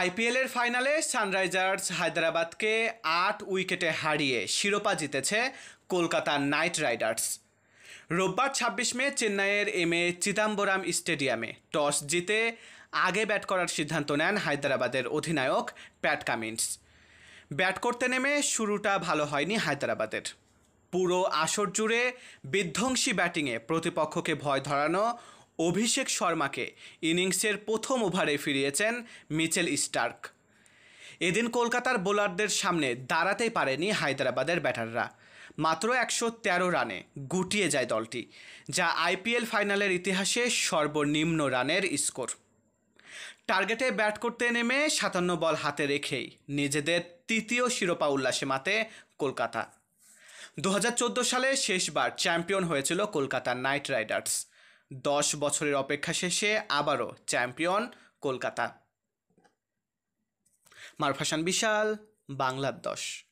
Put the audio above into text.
আইপিএলের ফাইনালে সানরাইজার্স হায়দ্রাবাদকে আট উইকেটে হারিয়ে শিরোপা জিতেছে কলকাতা নাইট রাইডার্স রোববার ছাব্বিশ মে চেন্নাইয়ের এম এ চিদাম্বরাম স্টেডিয়ামে টস জিতে আগে ব্যাট করার সিদ্ধান্ত নেন হায়দ্রাবাদের অধিনায়ক প্যাট কামিন্স ব্যাট করতে নেমে শুরুটা ভালো হয়নি হায়দ্রাবাদের পুরো আসর জুড়ে বিধ্বংসী ব্যাটিংয়ে প্রতিপক্ষকে ভয় ধরানো অভিষেক শর্মাকে ইনিংসের প্রথম ওভারে ফিরিয়েছেন মিচেল স্টার্ক এদিন কলকাতার বোলারদের সামনে দাঁড়াতেই পারেনি হায়দ্রাবাদের ব্যাটাররা মাত্র একশো তেরো রানে গুটিয়ে যায় দলটি যা আইপিএল ফাইনালের ইতিহাসে সর্বনিম্ন রানের স্কোর টার্গেটে ব্যাট করতে নেমে সাতান্ন বল হাতে রেখেই নিজেদের তৃতীয় শিরোপা উল্লাসে মাতে কলকাতা দু সালে শেষবার চ্যাম্পিয়ন হয়েছিল কলকাতা নাইট রাইডার্স দশ বছরের অপেক্ষা শেষে আবারও চ্যাম্পিয়ন কলকাতা মারফাসান বিশাল বাংলার দশ